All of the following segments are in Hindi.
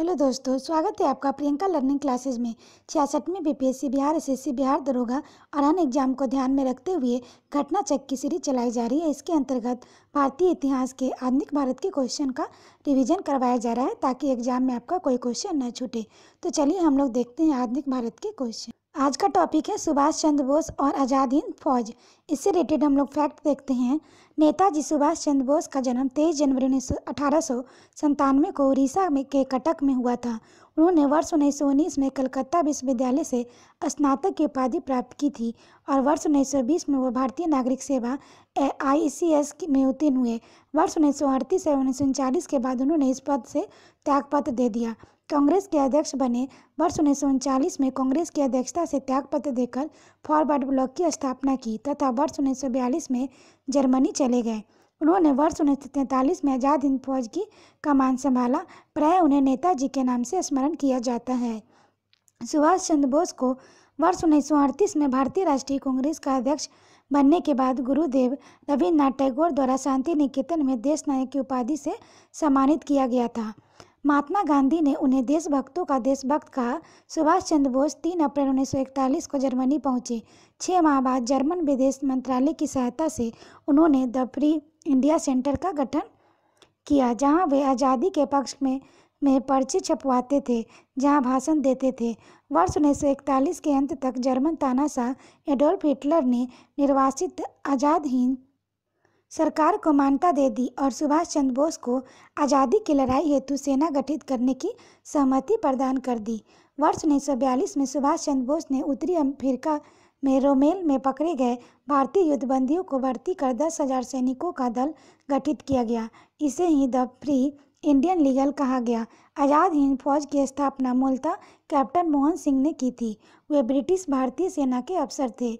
हेलो दोस्तों स्वागत है आपका प्रियंका लर्निंग क्लासेस में छियासठवीं बीपीएससी बिहार एसएससी बिहार दरोगा और अन्य एग्जाम को ध्यान में रखते हुए घटना चक की सीरीज चलाई जा रही है इसके अंतर्गत भारतीय इतिहास के आधुनिक भारत के क्वेश्चन का रिवीजन करवाया जा रहा है ताकि एग्जाम में आपका कोई क्वेश्चन न छूटे तो चलिए हम लोग देखते हैं आधुनिक भारत के क्वेश्चन आज का टॉपिक है सुभाष चंद्र बोस और आज़ाद हिंद फौज इससे रिलेटेड हम लोग फैक्ट देखते हैं नेताजी सुभाष चंद्र बोस का जन्म 23 जनवरी उन्नीस सौ अठारह को उड़ीसा में के कटक में हुआ था उन्होंने वर्ष उन्नीस में कलकत्ता विश्वविद्यालय से स्नातक की उपाधि प्राप्त की थी और वर्ष बीस में वह भारतीय नागरिक सेवा ए आई में उत्तीर्ण हुए वर्ष उन्नीस सौ अड़तीस से उन्नीस के बाद उन्होंने इस पद से त्यागपत्र दे दिया कांग्रेस के अध्यक्ष बने वर्ष उन्नीस सौ उनचालीस में कांग्रेस की अध्यक्षता से त्यागपत्र देकर फॉरवर्ड ब्लॉक की स्थापना की तथा वर्ष उन्नीस सौ बयालीस में जर्मनी चले गए उन्होंने वर्ष उन्नीस सौ में आज़ाद हिंद फौज की कमान संभाला प्राय उन्हें नेताजी के नाम से स्मरण किया जाता है सुभाष चंद्र बोस को वर्ष उन्नीस में भारतीय राष्ट्रीय कांग्रेस का अध्यक्ष बनने के बाद गुरुदेव रविन्द्रनाथ टैगोर द्वारा शांति निकेतन में देश नायक की उपाधि से सम्मानित किया गया था महात्मा गांधी ने उन्हें देशभक्तों का देशभक्त कहा सुभाष चंद्र बोस तीन अप्रैल उन्नीस को जर्मनी पहुंचे छः माह बाद जर्मन विदेश मंत्रालय की सहायता से उन्होंने द प्री इंडिया सेंटर का गठन किया जहां वे आज़ादी के पक्ष में में पर्ची छपवाते थे जहां भाषण देते थे वर्ष उन्नीस सौ इकतालीस के अंत तक जर्मन तानाशाह एडोल्फ हिटलर ने निर्वासित आज़ाद हिंद सरकार को मान्यता दे दी और सुभाष चंद्र बोस को आज़ादी की लड़ाई हेतु सेना गठित करने की सहमति प्रदान कर दी वर्ष उन्नीस सौ बयालीस में सुभाष चंद्र बोस ने उत्तरी अफ्रीका मेरोमेल में पकड़े गए भारतीय युद्धबंदियों को भर्ती कर दस हजार सैनिकों का दल गठित किया गया इसे ही द फ्री इंडियन लीगल कहा गया आज़ाद हिंद फौज की स्थापना मूलतः कैप्टन मोहन सिंह ने की थी वे ब्रिटिश भारतीय सेना के अफसर थे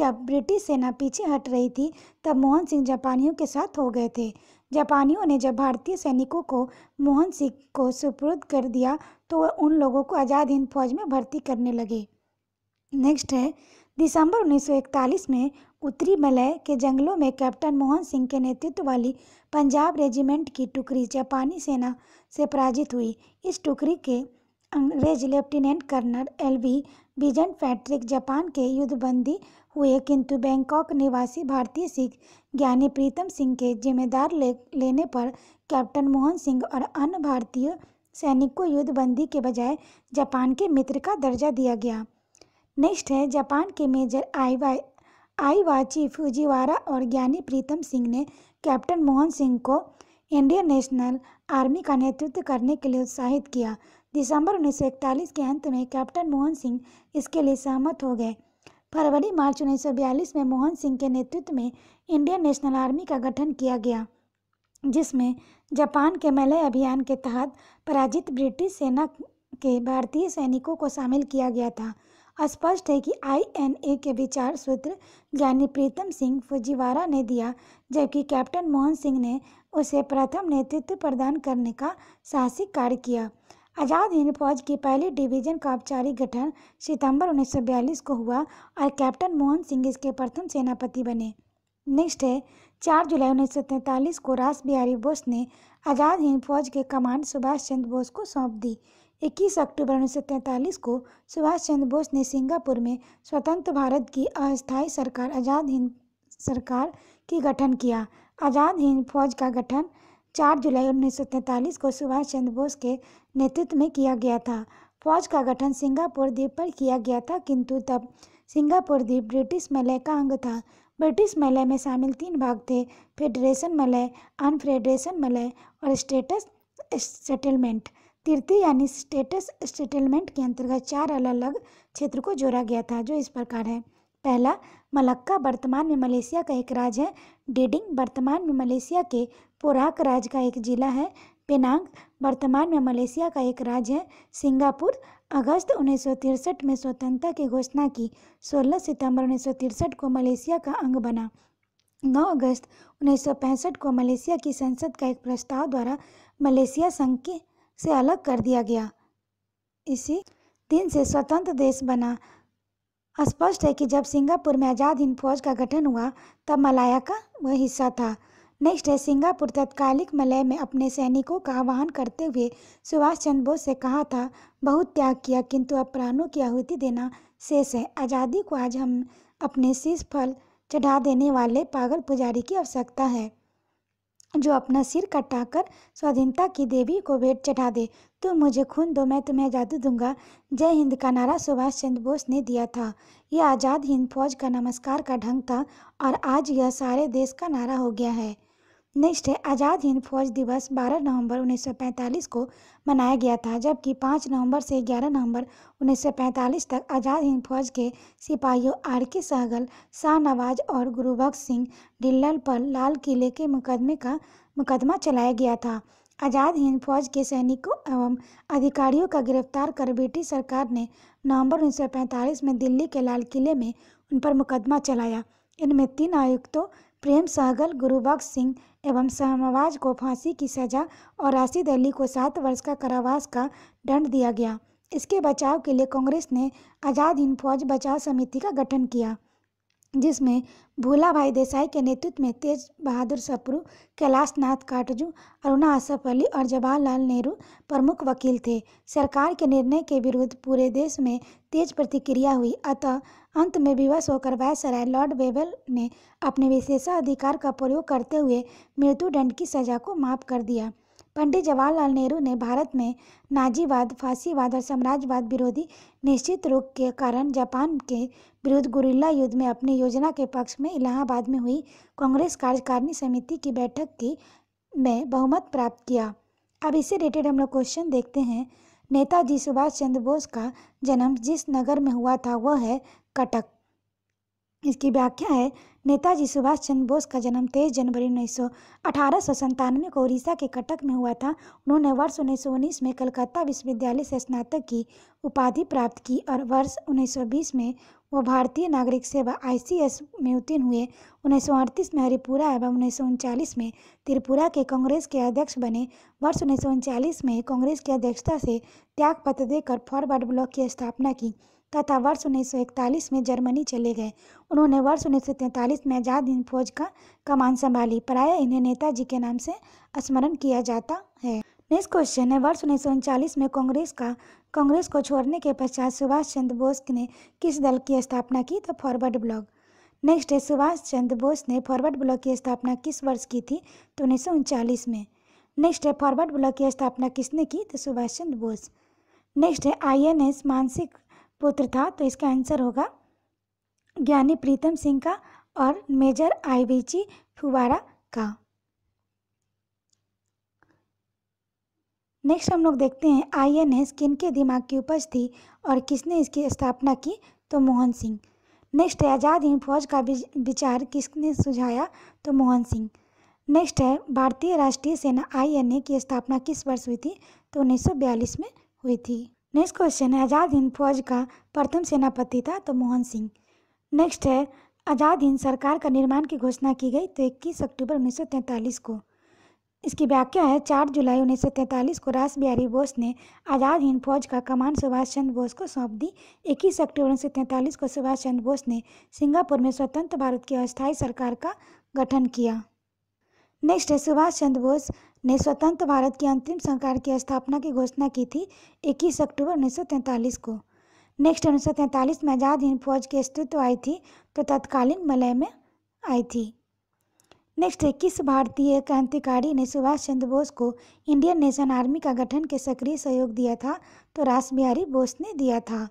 जब ब्रिटिश सेना पीछे हट रही थी तब मोहन सिंह जापानियों के साथ हो गए थे जापानियों ने जब भारतीय सैनिकों को मोहन सिंह को सुपुर्द कर दिया तो वह उन लोगों को आज़ाद हिंद फौज में भर्ती करने लगे नेक्स्ट है दिसंबर 1941 में उत्तरी मलय के जंगलों में कैप्टन मोहन सिंह के नेतृत्व वाली पंजाब रेजिमेंट की टुकड़ी जापानी सेना से पराजित हुई इस टुकड़ी के अंग्रेज लेफ्टिनेंट कर्नल एल वी बिजन पैट्रिक जापान के युद्धबंदी हुए किंतु बैंकॉक निवासी भारतीय सिख ज्ञानी प्रीतम सिंह के जिम्मेदार ले, लेने पर कैप्टन मोहन सिंह और अन्य भारतीय सैनिक को युद्धबंदी के बजाय जापान के मित्र का दर्जा दिया गया नेक्स्ट है जापान के मेजर आई आईवा आईवाची फुजीवारा और ज्ञानी प्रीतम सिंह ने कैप्टन मोहन सिंह को इंडियन नेशनल आर्मी का नेतृत्व करने के लिए उत्साहित किया दिसंबर उन्नीस सौ इकतालीस के अंत में कैप्टन मोहन सिंह इसके लिए सहमत हो गए फरवरी मार्च उन्नीस सौ बयालीस में मोहन सिंह के नेतृत्व में इंडियन नेशनल आर्मी का गठन किया गया जिसमें जापान के मलय अभियान के तहत पराजित ब्रिटिश सेना के भारतीय सैनिकों को शामिल किया गया था स्पष्ट है कि आईएनए के विचार सूत्र ज्ञानी प्रीतम सिंह फुजीवारा ने दिया जबकि कैप्टन मोहन सिंह ने उसे प्रथम नेतृत्व प्रदान करने का साहसिक कार्य किया आज़ाद हिंद फौज की पहली डिवीजन का औपचारिक गठन सितंबर 1942 को हुआ और कैप्टन मोहन सिंह इसके प्रथम सेनापति बने नेक्स्ट है चार जुलाई उन्नीस को रास बिहारी बोस ने आज़ाद हिंद फौज के कमांड सुभाष चंद्र बोस को सौंप दी 21 अक्टूबर उन्नीस को सुभाष चंद्र बोस ने सिंगापुर में स्वतंत्र भारत की अस्थायी सरकार आज़ाद हिंद सरकार की गठन किया आज़ाद हिंद फौज का गठन 4 जुलाई उन्नीस को सुभाष चंद्र बोस के नेतृत्व में किया गया था फौज का गठन सिंगापुर द्वीप पर किया गया था किंतु तब सिंगापुर द्वीप ब्रिटिश मलय का अंग था ब्रिटिश मलय में शामिल तीन भाग थे फेडरेशन मलय अनफेडरेशन मलय और स्टेटस सेटलमेंट तिरती यानी स्टेटस सेटलमेंट के अंतर्गत चार अलग अलग क्षेत्र को जोड़ा गया था जो इस प्रकार है पहला मलक्का वर्तमान में मलेशिया का एक राज्य है डेडिंग वर्तमान में मलेशिया के पोराक राज्य का एक जिला है पेनांग वर्तमान में मलेशिया का एक राज्य है सिंगापुर अगस्त उन्नीस में स्वतंत्रता की घोषणा की 16 सितंबर उन्नीस को मलेशिया का अंग बना 9 अगस्त उन्नीस को मलेशिया की संसद का एक प्रस्ताव द्वारा मलेशिया संघ की से अलग कर दिया गया इसी दिन से स्वतंत्र देश बना स्पष्ट है कि जब सिंगापुर में आज़ाद हिंद फौज का गठन हुआ तब मलाया का वह हिस्सा था नेक्स्ट है सिंगापुर तत्कालिक मलय में अपने सैनिकों का आह्वान करते हुए सुभाष चंद्र बोस से कहा था बहुत त्याग किया किंतु अब प्राणों की आहुति देना शेष है आज़ादी को आज हम अपने शीर्ष फल चढ़ा देने वाले पागल पुजारी की आवश्यकता है जो अपना सिर कटाकर स्वाधीनता की देवी को भेंट चढ़ा दे तुम तो मुझे खून दो मैं तुम्हें जादू दूंगा जय हिंद का नारा सुभाष चंद्र बोस ने दिया था यह आज़ाद हिंद फौज का नमस्कार का ढंग था और आज यह सारे देश का नारा हो गया है नेक्स्ट है आज़ाद हिंद फौज दिवस 12 नवंबर 1945 को मनाया गया था जबकि 5 नवंबर से 11 नवंबर 1945 तक आज़ाद हिंद फौज के सिपाहियों आर के सहगल शाहनवाज और गुरुभक्त सिंह ढिल्लल पर लाल किले के मुकदमे का मुकदमा चलाया गया था आज़ाद हिंद फौज के सैनिकों एवं अधिकारियों का गिरफ्तार कर ब्रिटिश सरकार ने नवंबर 1945 में दिल्ली के लाल किले में उन पर मुकदमा चलाया इनमें तीन आयुक्तों प्रेम सहगल गुरुबख्श सिंह एवं शहनवाज को फांसी की सजा और राशिद अली को सात वर्ष का कारावास का दंड दिया गया इसके बचाव के लिए कांग्रेस ने आज़ाद हिंद फौज बचाव समिति का गठन किया जिसमें भोला भाई देसाई के नेतृत्व में तेज बहादुर सप्रू कैलाश नाथ काटजू अरुणा आसफ अली और जवाहरलाल नेहरू प्रमुख वकील थे सरकार के निर्णय के विरुद्ध पूरे देश में तेज प्रतिक्रिया हुई अतः अंत में विवश होकर वायसराय लॉर्ड बेबल ने अपने विशेषाधिकार का प्रयोग करते हुए मृत्युदंड की सजा को माफ कर दिया पंडित जवाहरलाल नेहरू ने भारत में नाजीवाद फांसीवाद और साम्राज्यवाद विरोधी निश्चित रूप के कारण जापान के विरुद्ध गुरिल्ला युद्ध में अपनी योजना के पक्ष में इलाहाबाद में हुई कांग्रेस कार्यकारिणी समिति की बैठक की में बहुमत प्राप्त किया अब इससे रिलेटेड हम लोग क्वेश्चन देखते हैं नेताजी सुभाष चंद्र बोस का जन्म जिस नगर में हुआ था वह है कटक इसकी व्याख्या है नेताजी सुभाष चंद्र बोस का जन्म तेईस जनवरी उन्नीस सौ अठारह सौ संतानवे को उड़ीसा के कटक में हुआ था उन्होंने वर्ष उन्नीस सौ उन्नीस में कलकत्ता विश्वविद्यालय से स्नातक की उपाधि प्राप्त की और वर्ष उन्नीस सौ बीस में वो भारतीय नागरिक सेवा आईसीएस में उत्तीर्ण हुए उन्नीस सौ अड़तीस में हरिपुरा एवं उन्नीस सौ उनचालीस में त्रिपुरा के कांग्रेस के अध्यक्ष बने वर्ष उन्नीस सौ उनचालीस में कांग्रेस की अध्यक्षता से त्यागपत्र देकर फॉरवर्ड ब्लॉक की स्थापना की तथा वर्ष उन्नीस में जर्मनी चले गए उन्होंने वर्ष उन्नीस में आज़ाद हिंद फौज का कमान संभाली प्राय इन्हें नेताजी के नाम से स्मरण किया जाता है नेक्स्ट क्वेश्चन है वर्ष उन्नीस में कांग्रेस का कांग्रेस को छोड़ने के पश्चात सुभाष चंद्र बोस ने किस दल की स्थापना की तो फॉरवर्ड ब्लॉक नेक्स्ट है सुभाष चंद्र बोस ने फॉरवर्ड ब्लॉक की स्थापना किस वर्ष की थी तो उन्नीस में नेक्स्ट है फॉरवर्ड ब्लॉक की स्थापना किसने की तो सुभाष चंद्र बोस नेक्स्ट है आईएनएस मानसिक पुत्र था तो इसका आंसर होगा ज्ञानी प्रीतम सिंह का और मेजर आईबीची फुवारा का नेक्स्ट हम लोग देखते हैं आई एन एस किन के दिमाग की उपज थी और किसने इसकी स्थापना की तो मोहन सिंह नेक्स्ट है आज़ाद हिंद फौज का विचार किसने सुझाया तो मोहन सिंह नेक्स्ट है भारतीय राष्ट्रीय सेना आई एन ए की स्थापना किस वर्ष हुई थी तो 1942 में हुई थी नेक्स्ट क्वेश्चन है आज़ाद हिंद फौज का प्रथम सेनापति था तो मोहन सिंह नेक्स्ट है आज़ाद हिंद सरकार का निर्माण की घोषणा की गई तो इक्कीस अक्टूबर उन्नीस को इसकी व्याख्या है चार जुलाई तैंतालीस को रास बिहारी बोस ने आज़ाद हिंद फौज का कमान सुभाष चंद्र बोस को सौंप दी इक्कीस अक्टूबर तैंतालीस को सुभाष चंद्र बोस ने सिंगापुर में स्वतंत्र भारत की अस्थायी सरकार का गठन किया नेक्स्ट है सुभाष चंद्र बोस ने स्वतंत्र भारत की अंतिम सरकार की स्थापना की घोषणा की थी 21 अक्टूबर 1943 को नेक्स्ट उन्नीस में आज़ाद हिंद फौज की अस्तित्व आई थी तो तत्कालीन मलय में आई थी नेक्स्ट है किस भारतीय क्रांतिकारी ने सुभाष चंद्र बोस को इंडियन नेशन आर्मी का गठन के सक्रिय सहयोग दिया था तो रास बिहारी बोस ने दिया था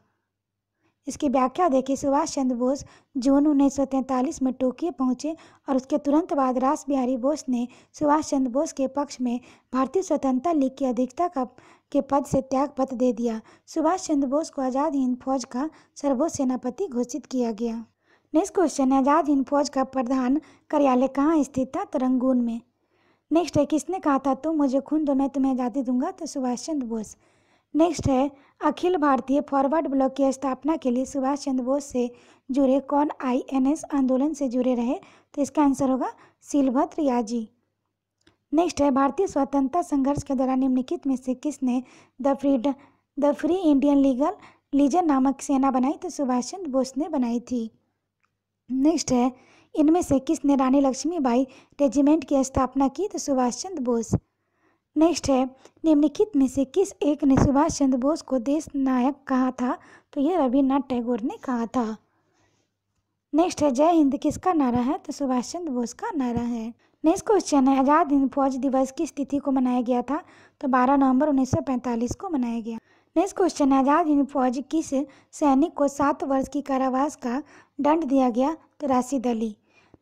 इसकी व्याख्या देखी सुभाष चंद्र बोस जून उन्नीस में टोक्यो पहुंचे और उसके तुरंत बाद रास बिहारी बोस ने सुभाष चंद्र बोस के पक्ष में भारतीय स्वतंत्रता लीग की अध्यक्षता का के पद से त्याग पत्र दे दिया सुभाष चंद्र बोस को आज़ाद हिंद फौज का सर्वोच्च सेनापति घोषित किया गया नेक्स्ट क्वेश्चन आज़ाद हिंद फौज का प्रधान कार्यालय कहाँ स्थित था तरंगून में नेक्स्ट है किसने कहा था तुम तो मुझे खून दो मैं तुम्हें आज़ादी दूंगा तो सुभाष चंद्र बोस नेक्स्ट है अखिल भारतीय फॉरवर्ड ब्लॉक की स्थापना के लिए सुभाष चंद्र बोस से जुड़े कौन आईएनएस आंदोलन से जुड़े रहे तो इसका आंसर होगा सिलभद्र याजी नेक्स्ट है भारतीय स्वतंत्रता संघर्ष के दौरान निम्नलिखित में से किसने the freed the free Indian legal legion नामक सेना बनाई तो सुभाष चंद्र बोस ने बनाई थी नेक्स्ट है इनमें से किसने रानी लक्ष्मीबाई रेजिमेंट की स्थापना की तो सुभाष चंद्र बोस नेक्स्ट है निम्नलिखित में से किस एक ने सुभाष चंद्र बोस को देश नायक कहा था तो यह रविन्द्रनाथ टैगोर ने कहा था नेक्स्ट है जय हिंद किसका नारा है तो सुभाष चंद्र बोस का नारा है नेक्स्ट क्वेश्चन है आज़ाद हिंद फौज दिवस किस तिथि को मनाया गया था तो 12 नवंबर 1945 को मनाया गया नेक्स्ट क्वेश्चन है आज़ाद हिंद फौज किस सैनिक को सात वर्ष की कारावास का दंड दिया गया तो राशिद अली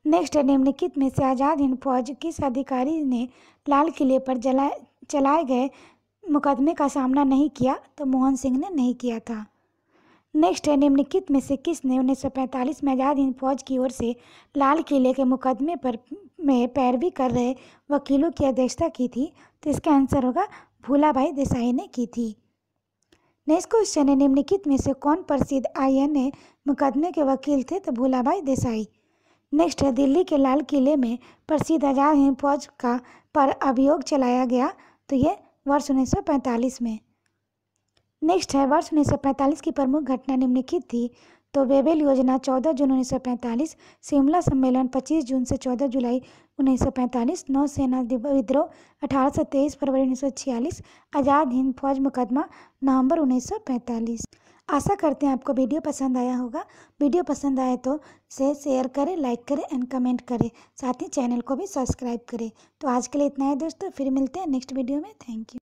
नेक्स्ट है निम्नलिखित में से आज़ाद हिंद फौज किस अधिकारी ने लाल किले पर जलाए चलाए गए मुकदमे का सामना नहीं किया तो मोहन सिंह ने नहीं किया था नेक्स्ट है निम्नलिखित में से किसने उन्नीस सौ पैंतालीस में आज़ाद हिंद फौज की ओर से लाल किले के मुकदमे पर में पैरवी कर रहे वकीलों की अध्यक्षता की थी तो इसका आंसर होगा भाई देसाई ने की थी नेक्स्ट क्वेश्चन है निम्नलिखित में से कौन प्रसिद्ध आई एन ए मुकदमे के वकील थे तो भाई देसाई नेक्स्ट है दिल्ली के लाल किले में प्रसिद्ध आज़ाद हिंद फौज का पर अभियोग चलाया गया तो ये वर्ष पैंतालीस में नेक्स्ट है वर्ष पैंतालीस की प्रमुख घटना निम्नलिखित थी तो बेबेल योजना 14 जून 1945 शिमला सम्मेलन 25 जून से 14 जुलाई 1945 नौसेना विद्रोह अठारह से तेईस फरवरी 1946 आज़ाद हिंद फौज मुकदमा नवंबर 1945 आशा करते हैं आपको वीडियो पसंद आया होगा वीडियो पसंद आए तो से शेयर करें लाइक करें एंड कमेंट करें साथ ही चैनल को भी सब्सक्राइब करें तो आज के लिए इतना ही दोस्तों फिर मिलते हैं नेक्स्ट वीडियो में थैंक यू